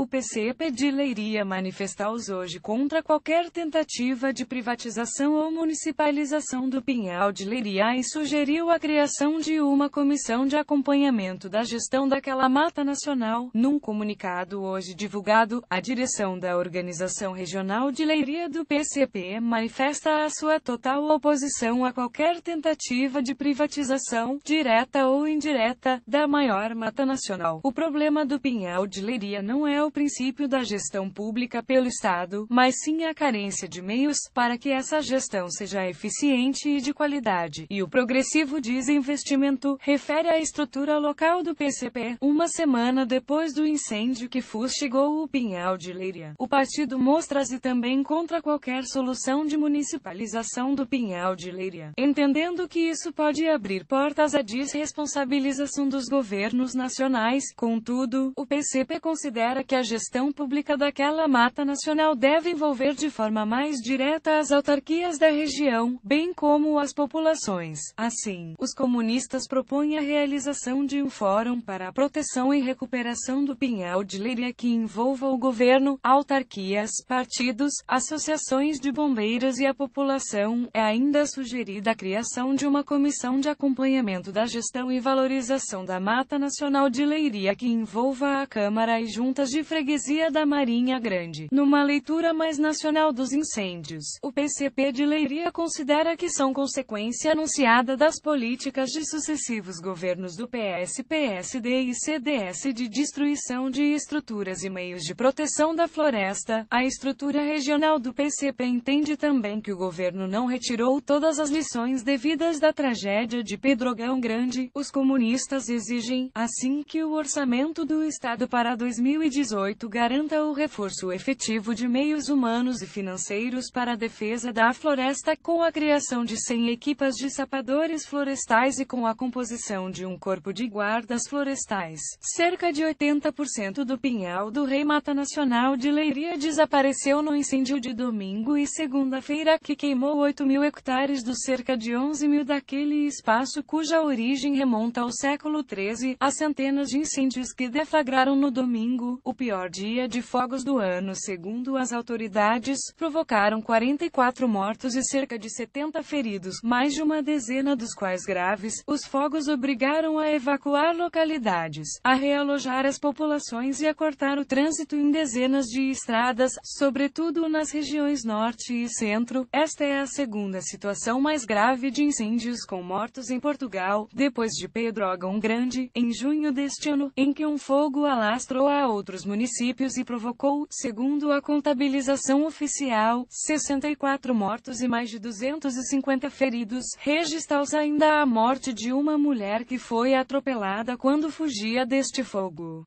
O PCP de Leiria manifestaus hoje contra qualquer tentativa de privatização ou municipalização do Pinhal de Leiria e sugeriu a criação de uma comissão de acompanhamento da gestão daquela mata nacional. Num comunicado hoje divulgado, a direção da Organização Regional de Leiria do PCP manifesta a sua total oposição a qualquer tentativa de privatização, direta ou indireta, da maior mata nacional. O problema do Pinhal de Leiria não é o o princípio da gestão pública pelo Estado, mas sim a carência de meios para que essa gestão seja eficiente e de qualidade. E o progressivo desinvestimento refere à estrutura local do PCP. Uma semana depois do incêndio que fustigou o Pinhal de Leiria, o partido mostra-se também contra qualquer solução de municipalização do Pinhal de Leiria, entendendo que isso pode abrir portas à desresponsabilização dos governos nacionais. Contudo, o PCP considera que a gestão pública daquela mata nacional deve envolver de forma mais direta as autarquias da região, bem como as populações. Assim, os comunistas propõem a realização de um fórum para a proteção e recuperação do pinhal de Leiria que envolva o governo, autarquias, partidos, associações de bombeiros e a população. É ainda sugerida a criação de uma comissão de acompanhamento da gestão e valorização da Mata Nacional de Leiria que envolva a Câmara e juntas de Freguesia da Marinha Grande. Numa leitura mais nacional dos incêndios, o PCP de Leiria considera que são consequência anunciada das políticas de sucessivos governos do PS, PSD e CDS de destruição de estruturas e meios de proteção da floresta. A estrutura regional do PCP entende também que o governo não retirou todas as lições devidas da tragédia de Pedrogão Grande. Os comunistas exigem, assim, que o orçamento do Estado para 2018 garanta o reforço efetivo de meios humanos e financeiros para a defesa da floresta com a criação de 100 equipas de sapadores florestais e com a composição de um corpo de guardas florestais. Cerca de 80% do pinhal do Rei Mata Nacional de Leiria desapareceu no incêndio de domingo e segunda-feira que queimou 8 mil hectares dos cerca de 11 mil daquele espaço cuja origem remonta ao século XIII, as centenas de incêndios que deflagraram no domingo, o pior pior dia de fogos do ano, segundo as autoridades, provocaram 44 mortos e cerca de 70 feridos, mais de uma dezena dos quais graves. Os fogos obrigaram a evacuar localidades, a realojar as populações e a cortar o trânsito em dezenas de estradas, sobretudo nas regiões norte e centro. Esta é a segunda situação mais grave de incêndios com mortos em Portugal, depois de Pedrógão Grande, em junho deste ano, em que um fogo alastrou a outros municípios e provocou, segundo a contabilização oficial, 64 mortos e mais de 250 feridos. Registra-se ainda a morte de uma mulher que foi atropelada quando fugia deste fogo.